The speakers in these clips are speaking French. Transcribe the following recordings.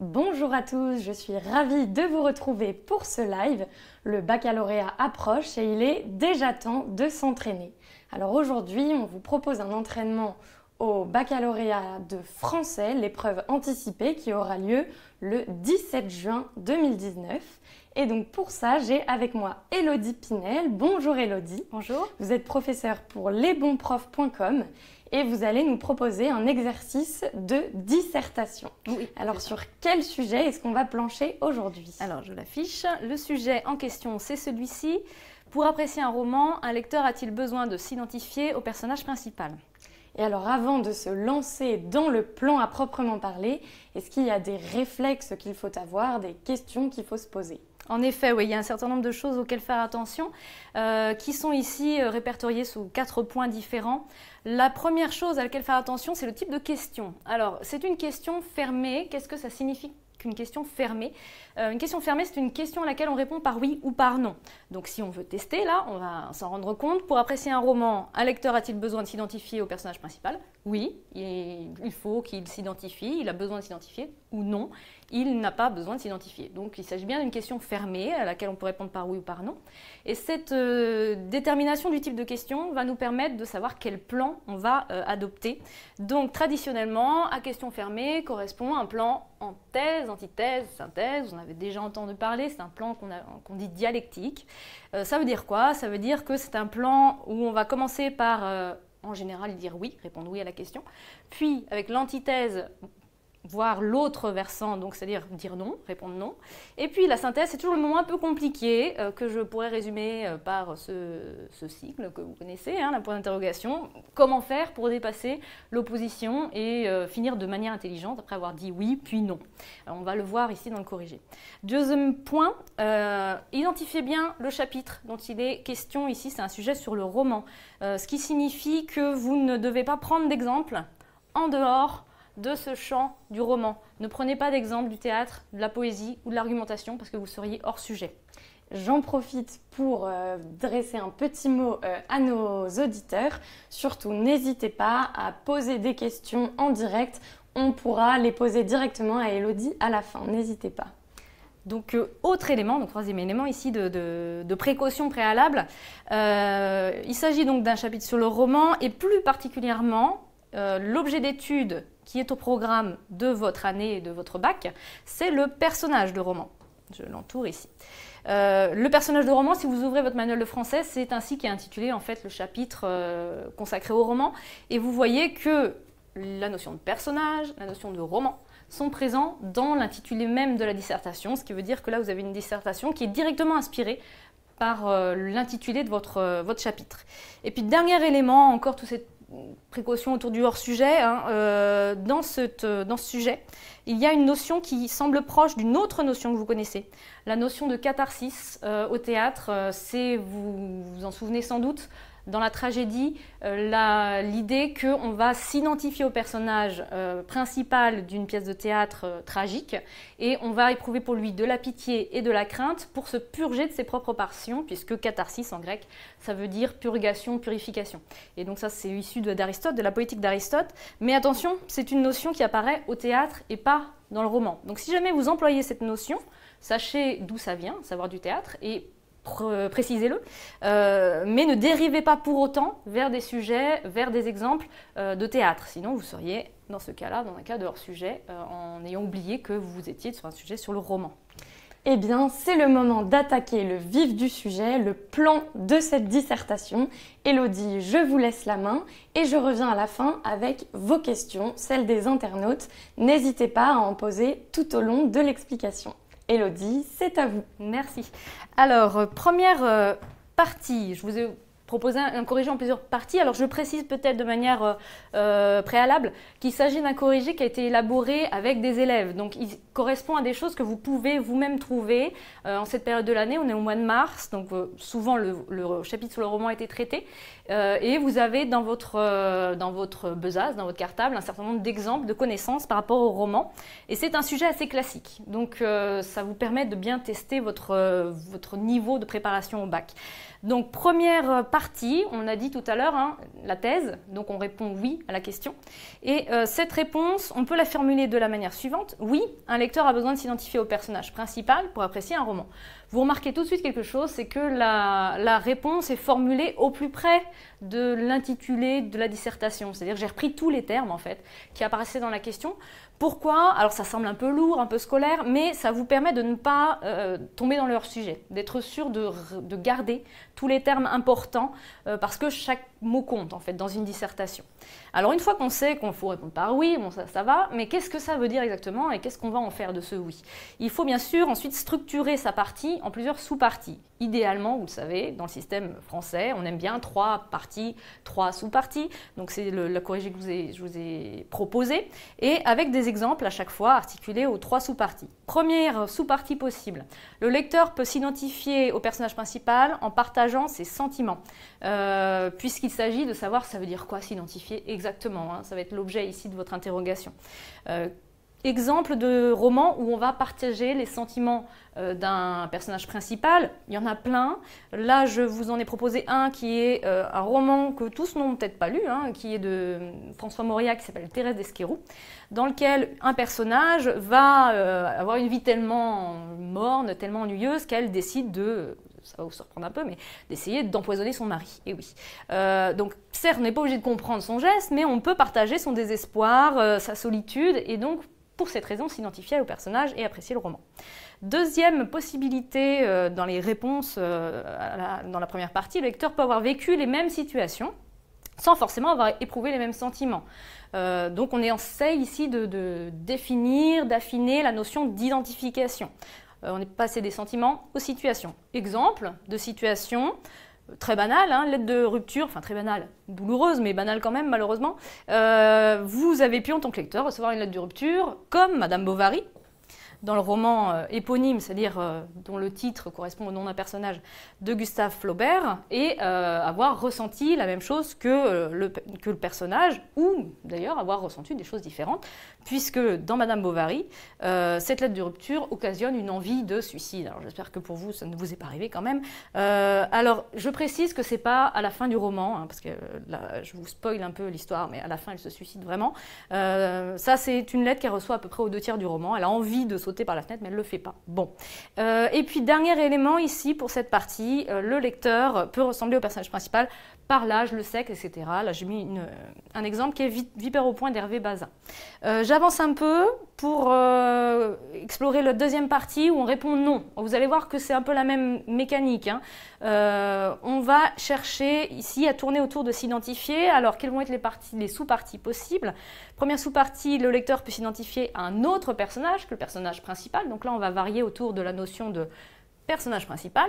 Bonjour à tous, je suis ravie de vous retrouver pour ce live. Le baccalauréat approche et il est déjà temps de s'entraîner. Alors aujourd'hui, on vous propose un entraînement au baccalauréat de français, l'épreuve anticipée qui aura lieu le 17 juin 2019. Et donc pour ça, j'ai avec moi Elodie Pinel. Bonjour Elodie. Bonjour. Vous êtes professeur pour lesbonsprofs.com et vous allez nous proposer un exercice de dissertation. Oui. Alors sur quel sujet est-ce qu'on va plancher aujourd'hui Alors je l'affiche. Le sujet en question, c'est celui-ci. Pour apprécier un roman, un lecteur a-t-il besoin de s'identifier au personnage principal et alors avant de se lancer dans le plan à proprement parler, est-ce qu'il y a des réflexes qu'il faut avoir, des questions qu'il faut se poser en effet, oui, il y a un certain nombre de choses auxquelles faire attention, euh, qui sont ici euh, répertoriées sous quatre points différents. La première chose à laquelle faire attention, c'est le type de question. Alors, c'est une question fermée. Qu'est-ce que ça signifie qu'une question fermée. Euh, une question fermée, c'est une question à laquelle on répond par oui ou par non. Donc si on veut tester, là, on va s'en rendre compte. Pour apprécier un roman, un lecteur a-t-il besoin de s'identifier au personnage principal oui, il faut qu'il s'identifie, il a besoin de s'identifier, ou non, il n'a pas besoin de s'identifier. Donc il s'agit bien d'une question fermée à laquelle on peut répondre par oui ou par non. Et cette euh, détermination du type de question va nous permettre de savoir quel plan on va euh, adopter. Donc traditionnellement, à question fermée correspond un plan en thèse, antithèse, synthèse. On avait déjà entendu parler, c'est un plan qu'on dit dialectique. Euh, ça veut dire quoi Ça veut dire que c'est un plan où on va commencer par en général dire oui, répondre oui à la question. Puis, avec l'antithèse voir l'autre versant, donc c'est-à-dire dire non, répondre non. Et puis la synthèse, c'est toujours le moment un peu compliqué euh, que je pourrais résumer euh, par ce, cycle que vous connaissez, hein, la point d'interrogation. Comment faire pour dépasser l'opposition et euh, finir de manière intelligente après avoir dit oui puis non On va le voir ici dans le corrigé. Deuxième point, identifiez bien le chapitre dont il est question ici. C'est un sujet sur le roman, ce qui signifie que vous ne devez pas prendre d'exemple en dehors de ce champ du roman. Ne prenez pas d'exemple du théâtre, de la poésie ou de l'argumentation parce que vous seriez hors sujet. J'en profite pour euh, dresser un petit mot euh, à nos auditeurs. Surtout, n'hésitez pas à poser des questions en direct. On pourra les poser directement à Elodie à la fin. N'hésitez pas. Donc, euh, autre élément, donc troisième élément ici de, de précaution préalable. il s'agit donc d'un chapitre sur le roman et plus particulièrement l'objet d'étude qui est au programme de votre année et de votre bac, c'est le personnage de roman. Je l'entoure ici. Euh, le personnage de roman, si vous ouvrez votre manuel de français, c'est ainsi qu'est intitulé en fait le chapitre euh, consacré au roman. Et vous voyez que la notion de personnage, la notion de roman sont présents dans l'intitulé même de la dissertation, ce qui veut dire que là vous avez une dissertation qui est directement inspirée par euh, l'intitulé de votre, votre chapitre. Et puis dernier élément, encore tout cette précaution autour du hors-sujet, hein, euh, dans, euh, dans ce sujet, il y a une notion qui semble proche d'une autre notion que vous connaissez, la notion de catharsis euh, au théâtre. c'est, vous vous en souvenez sans doute, dans la tragédie euh, l'idée qu'on va s'identifier au personnage euh, principal d'une pièce de théâtre euh, tragique et on va éprouver pour lui de la pitié et de la crainte pour se purger de ses propres passions, puisque catharsis en grec, ça veut dire purgation, purification. Et donc ça, c'est issu d'Aristote, de, la poétique d'Aristote. Mais attention, c'est une notion qui apparaît au théâtre et pas dans le roman. Donc si jamais vous employez cette notion, sachez d'où ça vient, savoir du théâtre, et précisez-le, euh, mais ne dérivez pas pour autant vers des sujets, vers des exemples euh, de théâtre. Sinon, vous seriez, dans ce cas-là, dans un cas de hors-sujet, euh, en ayant oublié que vous étiez sur un sujet sur le roman. Eh bien, c'est le moment d'attaquer le vif du sujet, le plan de cette dissertation. Elodie, je vous laisse la main et je reviens à la fin avec vos questions, celles des internautes. N'hésitez pas à en poser tout au long de l'explication. Elodie, c'est à vous. Merci. Alors, euh, première euh, partie, je vous ai proposer un, corrigé en plusieurs parties. Alors je précise peut-être de manière euh, euh, préalable qu'il s'agit d'un corrigé qui a été élaboré avec des élèves. Donc il correspond à des choses que vous pouvez vous-même trouver euh, en cette période de l'année. On est au mois de mars, donc souvent le, le, chapitre sur le roman a été traité. et vous avez dans votre, dans votre besace, dans votre cartable, un certain nombre d'exemples, de connaissances par rapport au roman. Et c'est un sujet assez classique. Donc ça vous permet de bien tester votre, votre niveau de préparation au bac. Donc première euh, partie, on a dit tout à l'heure hein, la thèse, donc on répond oui à la question. Et euh, cette réponse, on peut la formuler de la manière suivante. Oui, un lecteur a besoin de s'identifier au personnage principal pour apprécier un roman vous remarquez tout de suite quelque chose, c'est que la, réponse est formulée au plus près de l'intitulé de la dissertation. C'est-à-dire que j'ai repris tous les termes en fait qui apparaissaient dans la question. Pourquoi Alors ça semble un peu lourd, un peu scolaire, mais ça vous permet de ne pas euh, tomber dans leur sujet, d'être sûr de, garder tous les termes importants, euh, parce que chaque mot compte en fait dans une dissertation. Alors une fois qu'on sait qu'on faut répondre par oui, bon ça, ça va, mais qu'est-ce que ça veut dire exactement et qu'est-ce qu'on va en faire de ce oui Il faut bien sûr ensuite structurer sa partie en plusieurs sous-parties. Idéalement, vous le savez, dans le système français, on aime bien trois parties, trois sous-parties, donc c'est la corrigée que vous ai, je vous ai proposée, et avec des exemples à chaque fois articulés aux trois sous-parties. Première sous-partie possible, le lecteur peut s'identifier au personnage principal en partageant ses sentiments, euh, puisqu'il il s'agit de savoir, ça veut dire quoi s'identifier exactement hein. Ça va être l'objet ici de votre interrogation. Euh, exemple de roman où on va partager les sentiments euh, d'un personnage principal. Il y en a plein. Là, je vous en ai proposé un qui est euh, un roman que tous n'ont peut-être pas lu, hein, qui est de François Mauriac, qui s'appelle Thérèse d'Esquerou, dans lequel un personnage va euh, avoir une vie tellement morne, tellement ennuyeuse qu'elle décide de ça va vous surprendre un peu, mais d'essayer d'empoisonner son mari. Et eh oui. donc, certes, on n'est pas obligé de comprendre son geste, mais on peut partager son désespoir, sa solitude, et donc pour cette raison, s'identifier au personnage et apprécier le roman. Deuxième possibilité euh, dans les réponses euh, dans la première partie, le lecteur peut avoir vécu les mêmes situations sans forcément avoir éprouvé les mêmes sentiments. Euh, donc on essaie ici de définir, d'affiner la notion d'identification. on est passé des sentiments aux situations. Exemple de situation, très banale, hein, lettre de rupture, enfin très banale, douloureuse, mais banale quand même, malheureusement, euh, vous avez pu, en tant que lecteur, recevoir une lettre de rupture, comme Madame Bovary, dans le roman euh, éponyme, c'est-à-dire euh, dont le titre correspond au nom d'un personnage de Gustave Flaubert, et euh, avoir ressenti la même chose que, le, que le personnage, ou d'ailleurs avoir ressenti des choses différentes, puisque dans Madame Bovary, cette lettre de rupture occasionne une envie de suicide. Alors j'espère que pour vous, ça ne vous est pas arrivé quand même. alors je précise que c'est pas à la fin du roman, hein, parce que là, je vous spoil un peu l'histoire, mais à la fin, elle se suicide vraiment. ça, c'est une lettre qu'elle reçoit à peu près aux deux tiers du roman. Elle a envie de se par la fenêtre, mais elle ne le fait pas. Bon. Euh, et puis, dernier élément ici pour cette partie, euh, le lecteur peut ressembler au personnage principal par l'âge, le sexe, etc. Là, j'ai mis un exemple qui est Vipère au point d'Hervé Bazin. Euh, j'avance un peu pour explorer la deuxième partie où on répond non. Vous allez voir que c'est un peu la même mécanique. Hein. on va chercher ici à tourner autour de s'identifier. Alors, quelles vont être les, parties, les sous-parties possibles Première sous-partie, le lecteur peut s'identifier à un autre personnage que le personnage principal. Donc là, on va varier autour de la notion de personnage principal.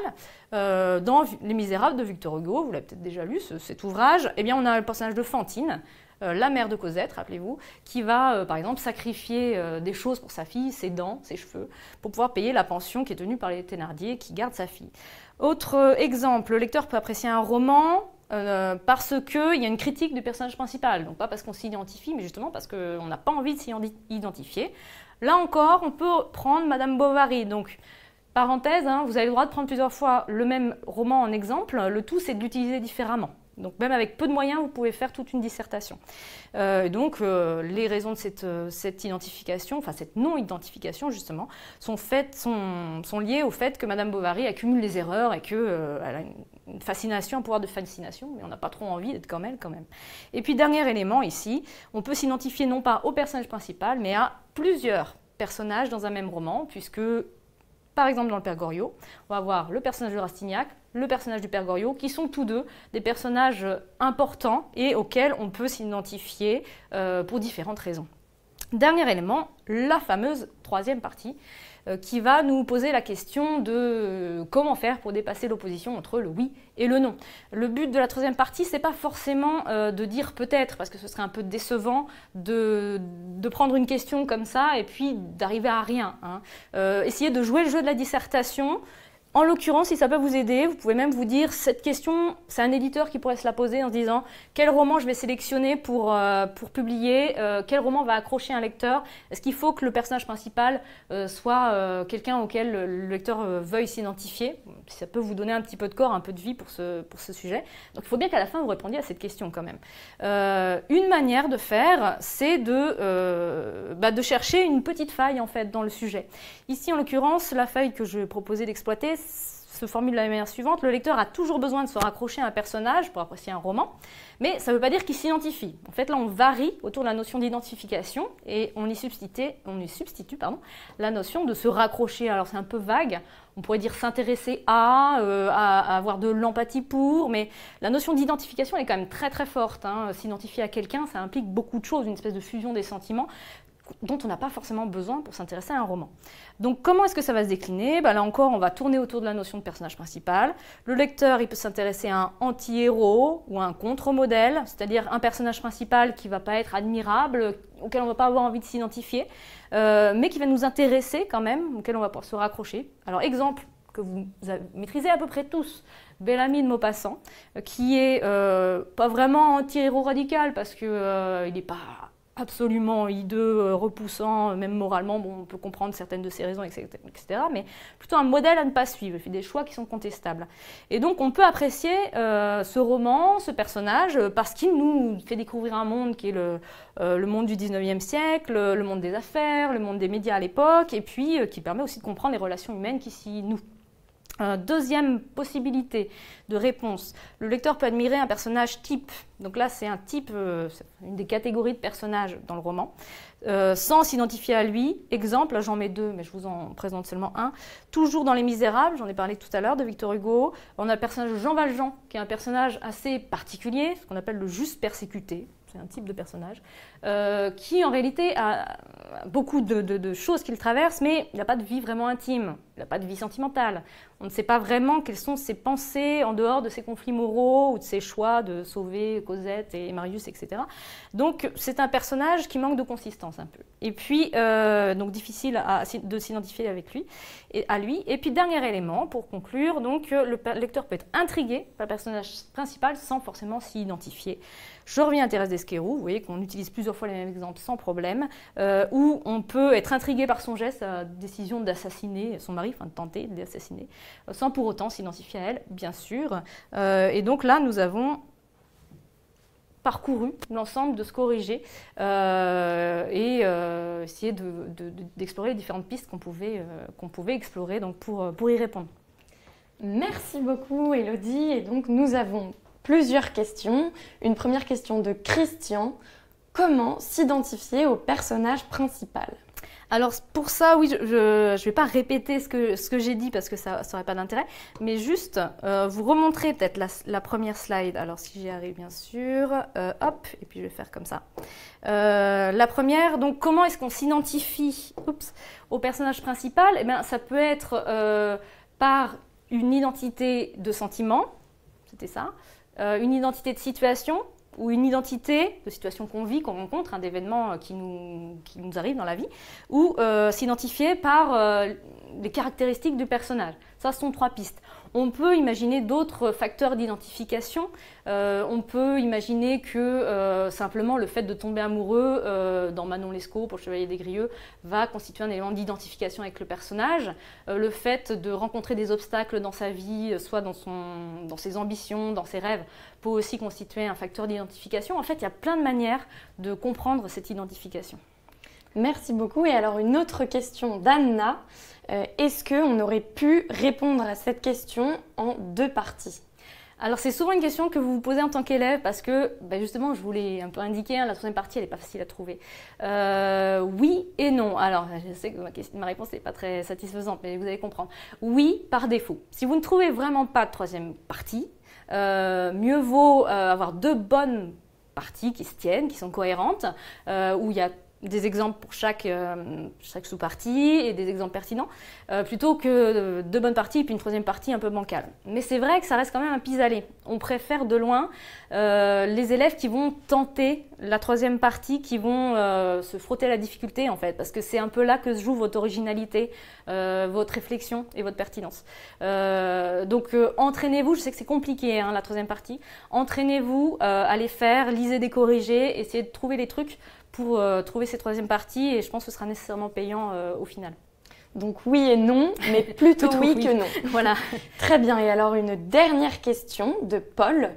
Euh, dans Les Misérables de Victor Hugo, vous l'avez peut-être déjà lu, cet ouvrage, eh bien, on a le personnage de Fantine, euh, la mère de Cosette, rappelez-vous, qui va, euh, par exemple, sacrifier des choses pour sa fille, ses dents, ses cheveux, pour pouvoir payer la pension qui est tenue par les Thénardier qui gardent sa fille. Autre exemple, le lecteur peut apprécier un roman, euh, parce qu'il y a une critique du personnage principal. Donc pas parce qu'on s'identifie, mais justement parce qu'on n'a pas envie de s'y identifier. Là encore, on peut prendre Madame Bovary. Donc, parenthèse, hein, vous avez le droit de prendre plusieurs fois le même roman en exemple. Le tout, c'est de l'utiliser différemment. Donc même avec peu de moyens, vous pouvez faire toute une dissertation. Euh, donc euh, les raisons de cette, cette identification, enfin cette non-identification justement, sont, faites, sont, liées au fait que Madame Bovary accumule les erreurs et qu'elle a une une fascination, un pouvoir de fascination, mais on n'a pas trop envie d'être comme elle quand même. Et puis dernier élément ici, on peut s'identifier non pas au personnage principal, mais à plusieurs personnages dans un même roman, puisque par exemple dans le Père Goriot, on va avoir le personnage de Rastignac, le personnage du Père Goriot, qui sont tous deux des personnages importants et auxquels on peut s'identifier euh, pour différentes raisons. Dernier élément, la fameuse troisième partie, euh, qui va nous poser la question de euh, comment faire pour dépasser l'opposition entre le oui et le non. Le but de la troisième partie, n'est pas forcément euh, de dire peut-être, parce que ce serait un peu décevant de, prendre une question comme ça et puis d'arriver à rien. Hein. essayer de jouer le jeu de la dissertation en l'occurrence, si ça peut vous aider, vous pouvez même vous dire cette question, c'est un éditeur qui pourrait se la poser en se disant quel roman je vais sélectionner pour, euh, pour publier, euh, quel roman va accrocher un lecteur, est-ce qu'il faut que le personnage principal euh, soit quelqu'un auquel le lecteur veuille s'identifier ça peut vous donner un petit peu de corps, un peu de vie pour ce, pour ce sujet. Donc il faut bien qu'à la fin vous répondiez à cette question quand même. une manière de faire, c'est de, bah, de chercher une petite faille en fait dans le sujet. Ici en l'occurrence, la faille que je vais proposer d'exploiter, se formule de la manière suivante. Le lecteur a toujours besoin de se raccrocher à un personnage pour apprécier un roman, mais ça ne veut pas dire qu'il s'identifie. En fait, là, on varie autour de la notion d'identification et on y substitue, on y substitue pardon, la notion de se raccrocher. Alors, c'est un peu vague. On pourrait dire s'intéresser à, euh, avoir de l'empathie pour, mais la notion d'identification, est quand même très très forte. Hein. S'identifier à quelqu'un, ça implique beaucoup de choses, une espèce de fusion des sentiments dont on n'a pas forcément besoin pour s'intéresser à un roman. Donc comment est-ce que ça va se décliner bah, Là encore, on va tourner autour de la notion de personnage principal. Le lecteur, il peut s'intéresser à un anti-héros ou à un contre-modèle, c'est-à-dire un personnage principal qui ne va pas être admirable, auquel on ne va pas avoir envie de s'identifier, euh, mais qui va nous intéresser quand même, auquel on va pouvoir se raccrocher. Alors exemple que vous maîtrisez à peu près tous, Bellamy de Maupassant, euh, qui est euh, pas vraiment anti-héros radical parce qu'il n'est pas absolument hideux, euh, repoussant, euh, même moralement, on peut comprendre certaines de ses raisons, etc., etc., mais plutôt un modèle à ne pas suivre, des choix qui sont contestables. Et donc on peut apprécier euh, ce roman, ce personnage, parce qu'il nous fait découvrir un monde qui est le, monde du 19e siècle, le monde des affaires, le monde des médias à l'époque, et puis qui permet aussi de comprendre les relations humaines qui s'y nouent deuxième possibilité de réponse, le lecteur peut admirer un personnage type, donc là c'est un type, euh, une des catégories de personnages dans le roman, euh, sans s'identifier à lui. Exemple, j'en mets deux, mais je vous en présente seulement un. Toujours dans Les Misérables, j'en ai parlé tout à l'heure de Victor Hugo, on a le personnage Jean Valjean, qui est un personnage assez particulier, ce qu'on appelle le juste persécuté, c'est un type de personnage, euh, qui en réalité a beaucoup de, de choses qu'il traverse, mais il n'a pas de vie vraiment intime il n'a pas de vie sentimentale. On ne sait pas vraiment quelles sont ses pensées en dehors de ses conflits moraux ou de ses choix de sauver Cosette et Marius, etc. Donc c'est un personnage qui manque de consistance un peu. Et puis, euh, donc difficile de s'identifier avec lui, et à lui. Et puis dernier élément, pour conclure, donc euh, le lecteur peut être intrigué par le personnage principal sans forcément s'y identifier. Je reviens à Thérèse Desquerou, vous voyez qu'on utilise plusieurs fois les mêmes exemples sans problème, euh, où on peut être intrigué par son geste, sa décision d'assassiner son mari de tenter de l'assassiner, euh, sans pour autant s'identifier à elle, bien sûr. Euh, et donc là, nous avons parcouru l'ensemble de ce corrigé euh, et euh, essayé d'explorer les différentes pistes qu'on pouvait, explorer pour, pour y répondre. Merci beaucoup Elodie. Et donc nous avons plusieurs questions. Une première question de Christian. Comment s'identifier au personnage principal alors pour ça, oui, je ne vais pas répéter ce que, j'ai dit parce que ça n'aurait pas d'intérêt, mais juste euh, vous remontrer peut-être la, première slide. Alors si j'y arrive bien sûr, euh, hop, et puis je vais faire comme ça. Euh, la première, donc comment est-ce qu'on s'identifie au personnage principal Eh bien ça peut être par une identité de sentiment, c'était ça, une identité de situation, ou une identité de situation qu'on vit, qu'on rencontre, un d'événements euh, qui nous, qui nous arrivent dans la vie, ou euh, s'identifier par euh, les caractéristiques du personnage. Ça, ce sont trois pistes. On peut imaginer d'autres facteurs d'identification. Euh, on peut imaginer que euh, simplement le fait de tomber amoureux euh, dans Manon Lescaut pour Chevalier des Grieux va constituer un élément d'identification avec le personnage. le fait de rencontrer des obstacles dans sa vie, soit dans, son, dans ses ambitions, dans ses rêves, peut aussi constituer un facteur d'identification. En fait, il y a plein de manières de comprendre cette identification. Merci beaucoup. Et alors une autre question d'Anna. Euh, est-ce qu'on aurait pu répondre à cette question en deux parties alors c'est souvent une question que vous vous posez en tant qu'élève parce que bah, justement je vous l'ai un peu indiqué, hein, la troisième partie elle n'est pas facile à trouver. Euh, oui et non. Alors je sais que ma, réponse n'est pas très satisfaisante mais vous allez comprendre. Oui par défaut. Si vous ne trouvez vraiment pas de troisième partie, euh, mieux vaut avoir deux bonnes parties qui se tiennent, qui sont cohérentes, où il y a des exemples pour chaque, euh, chaque sous-partie et des exemples pertinents, euh, plutôt que euh, deux bonnes parties et puis une troisième partie un peu bancale. Mais c'est vrai que ça reste quand même un pis-aller. On préfère de loin les élèves qui vont tenter la troisième partie, qui vont se frotter la difficulté en fait, parce que c'est un peu là que se joue votre originalité, votre réflexion et votre pertinence. donc entraînez-vous, je sais que c'est compliqué hein, la troisième partie, entraînez-vous à les faire, lisez des corrigés, essayez de trouver les trucs pour euh, trouver ces troisième parties et je pense que ce sera nécessairement payant euh, au final. Donc oui et non, mais plutôt, oui, que non. voilà. Très bien. Et alors une dernière question de Paul.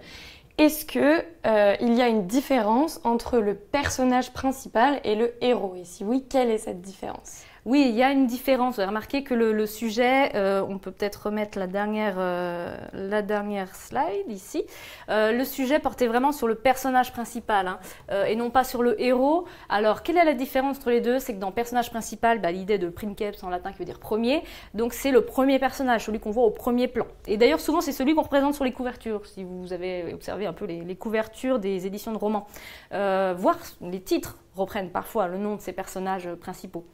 Est-ce que euh, il y a une différence entre le personnage principal et le héros Et si oui, quelle est cette différence oui, il y a une différence. Vous avez remarqué que le, sujet, euh, on peut peut-être remettre la dernière, euh, la dernière slide ici. Euh, le sujet portait vraiment sur le personnage principal hein, et non pas sur le héros. Alors, quelle est la différence entre les deux C'est que dans personnage principal, bah, l'idée de caps » en latin qui veut dire premier, donc c'est le premier personnage, celui qu'on voit au premier plan. Et d'ailleurs, souvent, c'est celui qu'on représente sur les couvertures, si vous avez observé un peu les, les couvertures des éditions de romans, voire les titres reprennent parfois le nom de ces personnages principaux.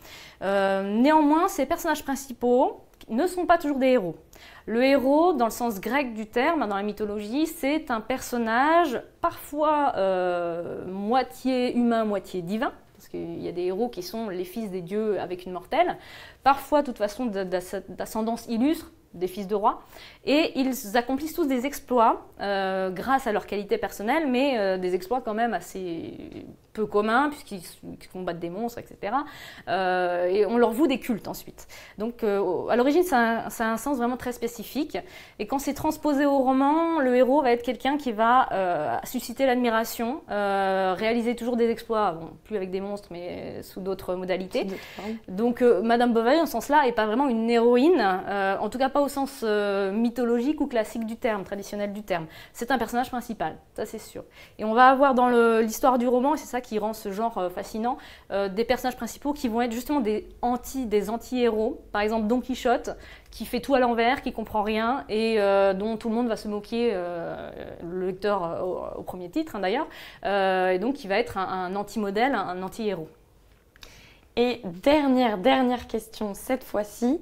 Euh, néanmoins, ces personnages principaux ne sont pas toujours des héros. Le héros, dans le sens grec du terme, dans la mythologie, c'est un personnage parfois euh, moitié humain, moitié divin, parce qu'il y a des héros qui sont les fils des dieux avec une mortelle, parfois de toute façon d'ascendance illustre, des fils de rois. Et ils accomplissent tous des exploits euh, grâce à leur qualité personnelle, mais euh, des exploits quand même assez peu communs, puisqu'ils combattent des monstres, etc. Euh, et on leur voue des cultes ensuite. Donc à l'origine, ça, a un sens vraiment très spécifique. Et quand c'est transposé au roman, le héros va être quelqu'un qui va susciter l'admiration, réaliser toujours des exploits, bon, plus avec des monstres, mais sous d'autres modalités. Donc Madame Bovary, en ce sens-là, n'est pas vraiment une héroïne, en tout cas pas au sens euh, mythologique ou classique du terme, traditionnel du terme. C'est un personnage principal, ça c'est sûr. Et on va avoir dans l'histoire du roman, et c'est ça qui rend ce genre euh, fascinant, euh, des personnages principaux qui vont être justement des anti, des héros Par exemple, Don Quichotte, qui fait tout à l'envers, qui comprend rien et dont tout le monde va se moquer, le lecteur au, premier titre hein, d'ailleurs, et donc qui va être un, anti-modèle, un anti-héros. et dernière, dernière question cette fois-ci.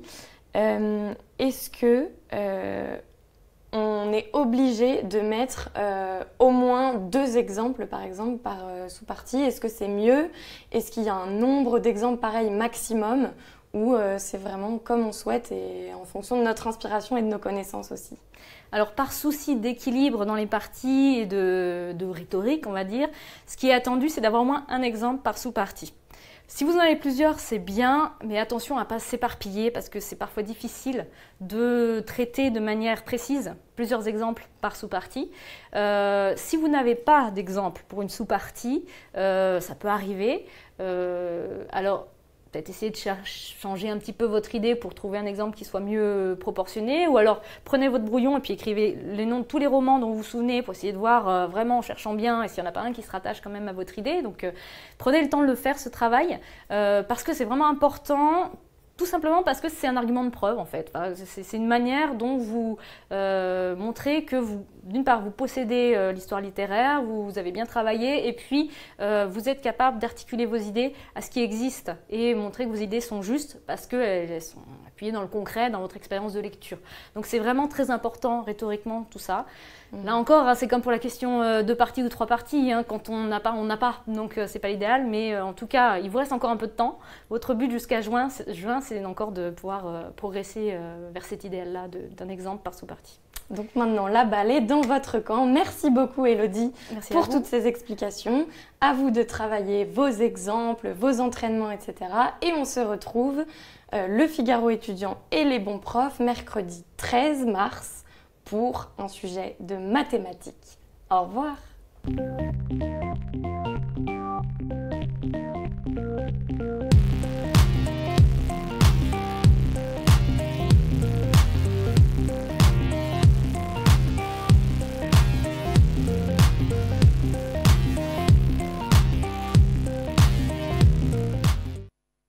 Euh, est-ce que euh, on est obligé de mettre euh, au moins deux exemples, par exemple, par sous-partie Est-ce que c'est mieux Est-ce qu'il y a un nombre d'exemples pareil maximum ou c'est vraiment comme on souhaite et en fonction de notre inspiration et de nos connaissances aussi alors par souci d'équilibre dans les parties et de, de rhétorique, on va dire, ce qui est attendu, c'est d'avoir au moins un exemple par sous-partie. Si vous en avez plusieurs, c'est bien, mais attention à ne pas s'éparpiller parce que c'est parfois difficile de traiter de manière précise plusieurs exemples par sous-partie. Euh, si vous n'avez pas d'exemple pour une sous-partie, euh, ça peut arriver. Euh, alors, peut-être essayer de changer un petit peu votre idée pour trouver un exemple qui soit mieux proportionné, ou alors prenez votre brouillon et puis écrivez les noms de tous les romans dont vous vous souvenez pour essayer de voir euh, vraiment en cherchant bien et s'il n'y en a pas un qui se rattache quand même à votre idée. Donc euh, prenez le temps de le faire, ce travail, euh, parce que c'est vraiment important tout simplement parce que c'est un argument de preuve en fait. C'est une manière dont vous euh, montrez que d'une part, vous possédez euh, l'histoire littéraire, vous, avez bien travaillé, et puis euh, vous êtes capable d'articuler vos idées à ce qui existe et montrer que vos idées sont justes parce qu'elles sont appuyées dans le concret, dans votre expérience de lecture. Donc c'est vraiment très important rhétoriquement tout ça. Là encore, hein, c'est comme pour la question euh, deux de ou trois parties. Hein, quand on n'a pas, on n'a pas. Donc euh, c'est pas l'idéal. Mais euh, en tout cas, il vous reste encore un peu de temps. Votre but jusqu'à juin, juin c'est encore de pouvoir progresser vers cet idéal-là d'un exemple par sous-partie. Donc maintenant, la balle est dans votre camp. Merci beaucoup, Elodie, pour toutes ces explications. À vous de travailler vos exemples, vos entraînements, etc. Et on se retrouve, le Figaro étudiant et les bons profs, mercredi 13 mars pour un sujet de mathématiques. Au revoir